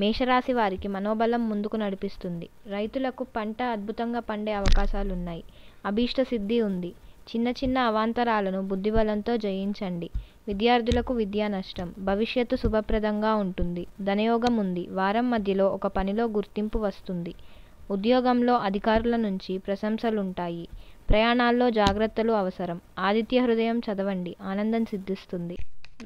మేషరాశి వారికి మనోబలం ముందుకు నడిపిస్తుంది రైతులకు పంట అద్భుతంగా పండే అవకాశాలున్నాయి అభీష్ట సిద్ధి ఉంది చిన్న చిన్న అవాంతరాలను బుద్ధిబలంతో జయించండి విద్యార్థులకు విద్యా నష్టం భవిష్యత్తు శుభప్రదంగా ఉంటుంది ధనయోగం ఉంది వారం మధ్యలో ఒక పనిలో గుర్తింపు వస్తుంది ఉద్యోగంలో అధికారుల నుంచి ప్రశంసలుంటాయి ప్రయాణాల్లో జాగ్రత్తలు అవసరం ఆదిత్య హృదయం చదవండి ఆనందం సిద్ధిస్తుంది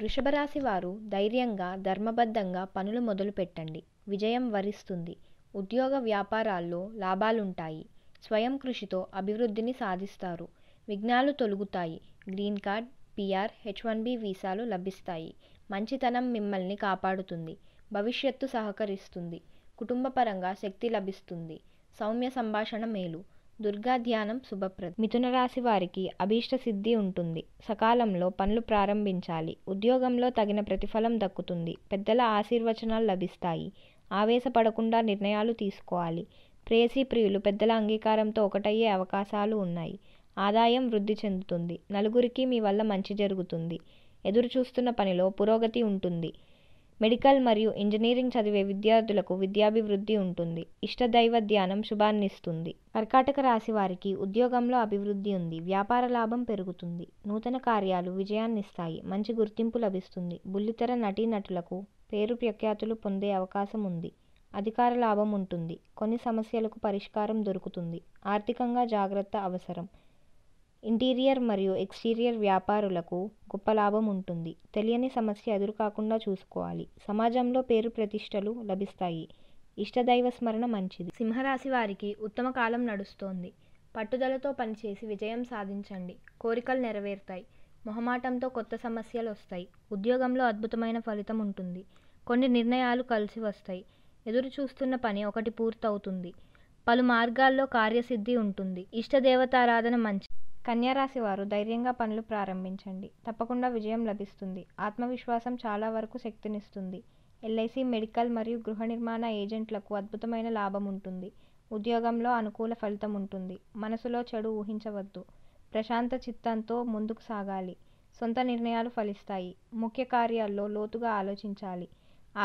వృషభరాశి వారు ధైర్యంగా ధర్మబద్ధంగా పనులు మొదలుపెట్టండి విజయం వరిస్తుంది ఉద్యోగ వ్యాపారాల్లో లాభాలుంటాయి స్వయం కృషితో అభివృద్ధిని సాధిస్తారు విఘ్నాలు తొలుగుతాయి green card PR H one B వీసాలు లభిస్తాయి మంచితనం మిమ్మల్ని కాపాడుతుంది భవిష్యత్తు సహకరిస్తుంది కుటుంబపరంగా శక్తి లభిస్తుంది సౌమ్య సంభాషణ మేలు దుర్గా ధ్యానం శుభప్రదం మిథున రాశి వారికి అభీష్ట సిద్ధి ఉంటుంది సకాలంలో పనులు ప్రారంభించాలి ఉద్యోగంలో తగిన ప్రతిఫలం దక్కుతుంది పెద్దల ఆశీర్వచనాలు లభిస్తాయి ఆవేశపడకుండా నిర్ణయాలు తీసుకోవాలి ప్రేసి ప్రియులు పెద్దల అంగీకారంతో ఒకటయ్యే అవకాశాలు ఉన్నాయి ఆదాయం వృద్ధి చెందుతుంది నలుగురికి మీ వల్ల మంచి జరుగుతుంది ఎదురు చూస్తున్న పనిలో పురోగతి ఉంటుంది మెడికల్ మరియు ఇంజనీరింగ్ చదివే విద్యార్థులకు విద్యాభివృద్ధి ఉంటుంది ఇష్టదైవ ధ్యానం శుభాన్నిస్తుంది కర్కాటక రాశి వారికి ఉద్యోగంలో అభివృద్ధి ఉంది వ్యాపార లాభం పెరుగుతుంది నూతన కార్యాలు విజయాన్నిస్తాయి మంచి గుర్తింపు లభిస్తుంది బుల్లితెర నటీనటులకు పేరు ప్రఖ్యాతులు పొందే అవకాశం ఉంది అధికార లాభం ఉంటుంది కొన్ని సమస్యలకు పరిష్కారం దొరుకుతుంది ఆర్థికంగా జాగ్రత్త అవసరం ఇంటీరియర్ మరియు ఎక్స్టీరియర్ వ్యాపారులకు గొప్ప లాభం ఉంటుంది తెలియని సమస్య ఎదురుకాకుండా చూసుకోవాలి సమాజంలో పేరు ప్రతిష్టలు లభిస్తాయి ఇష్టదైవ స్మరణ మంచిది సింహరాశి వారికి ఉత్తమ కాలం నడుస్తోంది పట్టుదలతో పనిచేసి విజయం సాధించండి కోరికలు నెరవేరుతాయి మొహమాటంతో కొత్త సమస్యలు వస్తాయి ఉద్యోగంలో అద్భుతమైన ఫలితం ఉంటుంది కొన్ని నిర్ణయాలు కలిసి వస్తాయి ఎదురు చూస్తున్న పని ఒకటి పూర్తవుతుంది పలు మార్గాల్లో కార్యసిద్ధి ఉంటుంది ఇష్టదేవతారాధన మంచి కన్యారాశి వారు ధైర్యంగా పనులు ప్రారంభించండి తప్పకుండా విజయం లభిస్తుంది ఆత్మవిశ్వాసం చాలా వరకు శక్తినిస్తుంది ఎల్ఐసి మెడికల్ మరియు గృహ నిర్మాణ ఏజెంట్లకు అద్భుతమైన లాభం ఉంటుంది ఉద్యోగంలో అనుకూల ఫలితం ఉంటుంది మనసులో చెడు ఊహించవద్దు ప్రశాంత చిత్తంతో ముందుకు సాగాలి సొంత నిర్ణయాలు ఫలిస్తాయి ముఖ్య కార్యాల్లో లోతుగా ఆలోచించాలి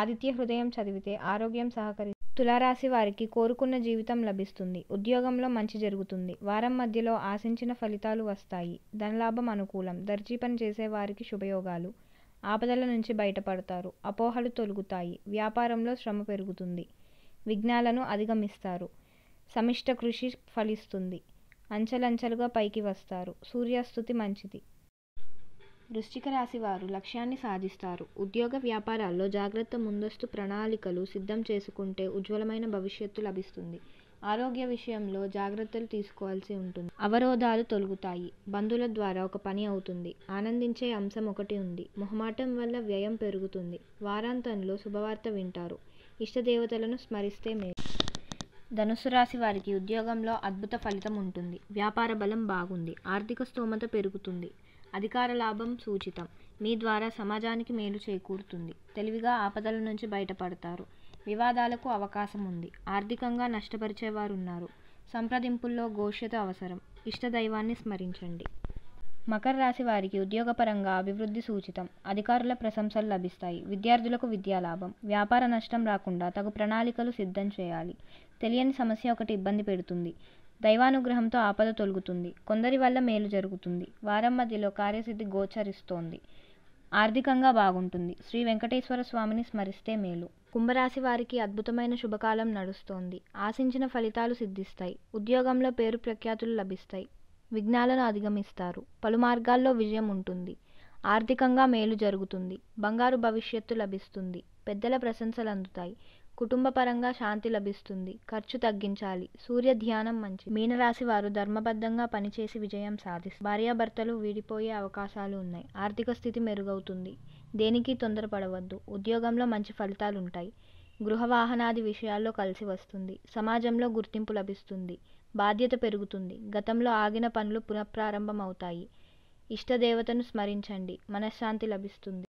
ఆదిత్య హృదయం చదివితే ఆరోగ్యం సహకరి తులారాశి వారికి కోరుకున్న జీవితం లభిస్తుంది ఉద్యోగంలో మంచి జరుగుతుంది వారం మధ్యలో ఆశించిన ఫలితాలు వస్తాయి ధనలాభం అనుకూలం దర్జీ పని చేసేవారికి శుభయోగాలు ఆపదల నుంచి బయటపడతారు అపోహలు తొలుగుతాయి వ్యాపారంలో శ్రమ పెరుగుతుంది విఘ్నాలను అధిగమిస్తారు సమిష్ట కృషి ఫలిస్తుంది అంచెలంచెలుగా పైకి వస్తారు సూర్యాస్తుతి మంచిది వృశ్చిక రాశి వారు లక్ష్యాన్ని సాధిస్తారు ఉద్యోగ వ్యాపారాల్లో జాగ్రత్త ముందస్తు ప్రణాళికలు సిద్ధం చేసుకుంటే ఉజ్వలమైన భవిష్యత్తు లభిస్తుంది ఆరోగ్య విషయంలో జాగ్రత్తలు తీసుకోవాల్సి ఉంటుంది అవరోధాలు తొలగుతాయి బంధువుల ద్వారా ఒక పని అవుతుంది ఆనందించే అంశం ఒకటి ఉంది మొహమాటం వల్ల వ్యయం పెరుగుతుంది వారాంతంలో శుభవార్త వింటారు ఇష్టదేవతలను స్మరిస్తే మే ధనుసు రాశి వారికి ఉద్యోగంలో అద్భుత ఫలితం ఉంటుంది వ్యాపార బలం బాగుంది ఆర్థిక స్తోమత పెరుగుతుంది అధికార లాభం సూచితం మీ ద్వారా సమాజానికి మేలు చేకూరుతుంది తెలివిగా ఆపదల నుంచి బయటపడతారు వివాదాలకు అవకాశం ఉంది ఆర్థికంగా నష్టపరిచేవారు ఉన్నారు సంప్రదింపుల్లో గోష్యత అవసరం ఇష్టదైవాన్ని స్మరించండి మకర రాశి వారికి ఉద్యోగపరంగా అభివృద్ధి సూచితం అధికారుల ప్రశంసలు లభిస్తాయి విద్యార్థులకు విద్యా లాభం వ్యాపార నష్టం రాకుండా తగు ప్రణాళికలు సిద్ధం చేయాలి తెలియని సమస్య ఒకటి ఇబ్బంది పెడుతుంది దైవానుగ్రహంతో ఆపద తొలుగుతుంది కొందరి వల్ల మేలు జరుగుతుంది వారం మధ్యలో కార్యసిద్ధి గోచరిస్తోంది ఆర్థికంగా బాగుంటుంది శ్రీ వెంకటేశ్వర స్వామిని స్మరిస్తే మేలు కుంభరాశి వారికి అద్భుతమైన శుభకాలం నడుస్తోంది ఆశించిన ఫలితాలు సిద్ధిస్తాయి ఉద్యోగంలో పేరు ప్రఖ్యాతులు లభిస్తాయి విఘ్నాలను అధిగమిస్తారు పలు మార్గాల్లో విజయం ఉంటుంది ఆర్థికంగా మేలు జరుగుతుంది బంగారు భవిష్యత్తు లభిస్తుంది పెద్దల ప్రశంసలు అందుతాయి కుటుంబపరంగా శాంతి లభిస్తుంది ఖర్చు తగ్గించాలి సూర్య ధ్యానం మంచి మీనరాశి వారు ధర్మబద్ధంగా పనిచేసి విజయం సాధిస్తారు భార్యాభర్తలు విడిపోయే అవకాశాలు ఉన్నాయి ఆర్థిక స్థితి మెరుగవుతుంది దేనికి తొందరపడవద్దు ఉద్యోగంలో మంచి ఫలితాలు ఉంటాయి గృహ వాహనాది విషయాల్లో కలిసి వస్తుంది సమాజంలో గుర్తింపు లభిస్తుంది బాధ్యత పెరుగుతుంది గతంలో ఆగిన పనులు పునఃప్రారంభమవుతాయి ఇష్టదేవతను స్మరించండి మనశ్శాంతి లభిస్తుంది